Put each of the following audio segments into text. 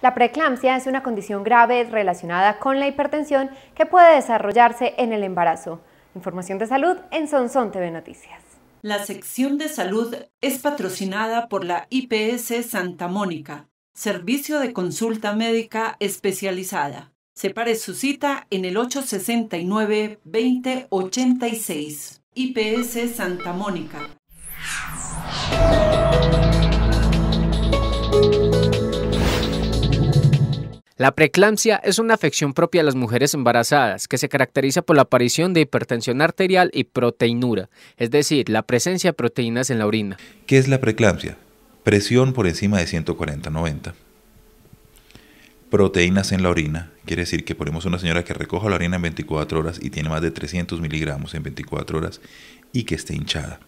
La preeclampsia es una condición grave relacionada con la hipertensión que puede desarrollarse en el embarazo. Información de salud en Sonson TV Noticias. La sección de salud es patrocinada por la IPS Santa Mónica, servicio de consulta médica especializada. Separe su cita en el 869-2086. IPS Santa Mónica. La preeclampsia es una afección propia a las mujeres embarazadas que se caracteriza por la aparición de hipertensión arterial y proteinura, es decir, la presencia de proteínas en la orina. ¿Qué es la preeclampsia? Presión por encima de 140-90. Proteínas en la orina, quiere decir que ponemos una señora que recoja la orina en 24 horas y tiene más de 300 miligramos en 24 horas y que esté hinchada.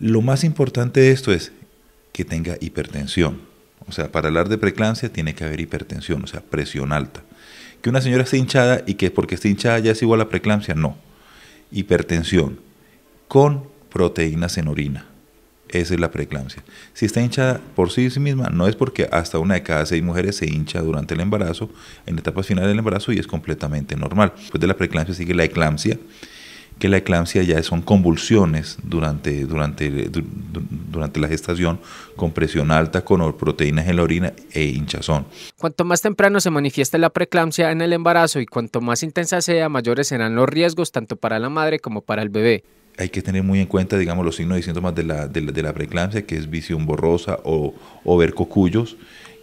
Lo más importante de esto es que tenga hipertensión, o sea, para hablar de preeclampsia tiene que haber hipertensión, o sea, presión alta. Que una señora esté hinchada y que porque esté hinchada ya es igual a preeclampsia, no. Hipertensión con proteínas en orina. Esa es la preeclampsia. Si está hinchada por sí misma, no es porque hasta una de cada seis mujeres se hincha durante el embarazo, en etapas finales del embarazo, y es completamente normal. Después de la preeclampsia sigue la eclampsia, que la eclampsia ya son convulsiones durante, durante, durante la gestación con presión alta, con proteínas en la orina e hinchazón. Cuanto más temprano se manifiesta la preeclampsia en el embarazo y cuanto más intensa sea, mayores serán los riesgos tanto para la madre como para el bebé hay que tener muy en cuenta, digamos, los signos y síntomas de la, de la, preeclampsia, que es visión borrosa o, ver cocuyos,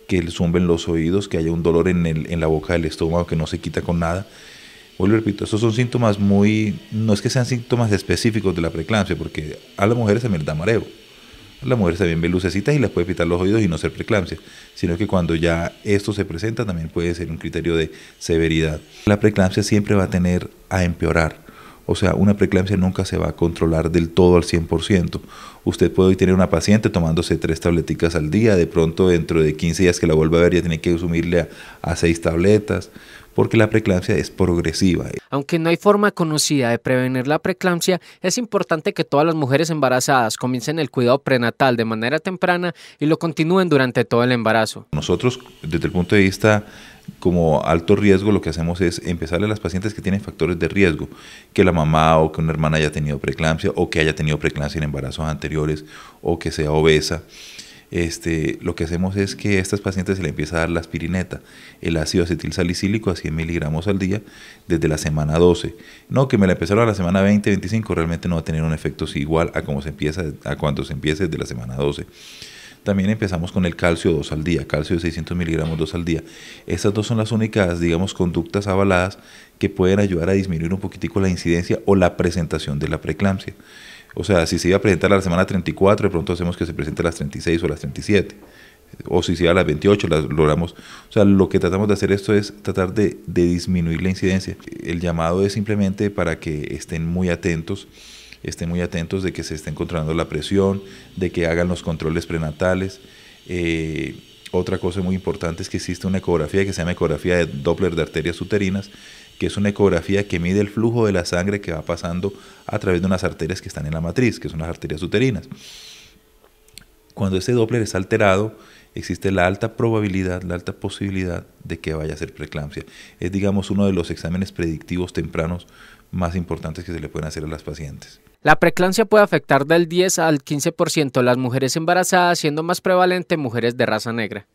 que zumben los oídos, que haya un dolor en, el, en la boca del estómago que no se quita con nada, vuelvo repito, esos son síntomas muy, no es que sean síntomas específicos de la preeclampsia, porque a las mujeres se les da mareo. A las mujeres también ven lucecitas y les puede pitar los oídos y no ser preeclampsia, sino que cuando ya esto se presenta también puede ser un criterio de severidad. La preeclampsia siempre va a tener a empeorar o sea, una preeclampsia nunca se va a controlar del todo al 100%. Usted puede hoy tener una paciente tomándose tres tableticas al día, de pronto dentro de 15 días que la vuelva a ver ya tiene que sumirle a, a seis tabletas, porque la preeclampsia es progresiva. Aunque no hay forma conocida de prevenir la preeclampsia, es importante que todas las mujeres embarazadas comiencen el cuidado prenatal de manera temprana y lo continúen durante todo el embarazo. Nosotros, desde el punto de vista como alto riesgo, lo que hacemos es empezarle a las pacientes que tienen factores de riesgo, que la mamá o que una hermana haya tenido preeclampsia o que haya tenido preeclampsia en embarazos anteriores o que sea obesa. Este, lo que hacemos es que a estas pacientes se le empieza a dar la aspirineta, el ácido acetil salicílico a 100 miligramos al día desde la semana 12. No, que me la empezaron a la semana 20, 25, realmente no va a tener un efecto igual a, como se empieza, a cuando se empiece desde la semana 12. También empezamos con el calcio 2 al día, calcio de 600 miligramos 2 al día. Estas dos son las únicas, digamos, conductas avaladas que pueden ayudar a disminuir un poquitico la incidencia o la presentación de la preeclampsia. O sea, si se iba a presentar a la semana 34, de pronto hacemos que se presente a las 36 o las 37. O si se iba a las 28, las logramos. O sea, lo que tratamos de hacer esto es tratar de, de disminuir la incidencia. El llamado es simplemente para que estén muy atentos estén muy atentos de que se esté controlando la presión, de que hagan los controles prenatales. Eh, otra cosa muy importante es que existe una ecografía que se llama ecografía de Doppler de arterias uterinas, que es una ecografía que mide el flujo de la sangre que va pasando a través de unas arterias que están en la matriz, que son las arterias uterinas. Cuando ese Doppler es alterado, existe la alta probabilidad, la alta posibilidad de que vaya a ser preeclampsia. Es, digamos, uno de los exámenes predictivos tempranos más importantes que se le pueden hacer a las pacientes. La preclancia puede afectar del 10 al 15% las mujeres embarazadas, siendo más prevalente mujeres de raza negra.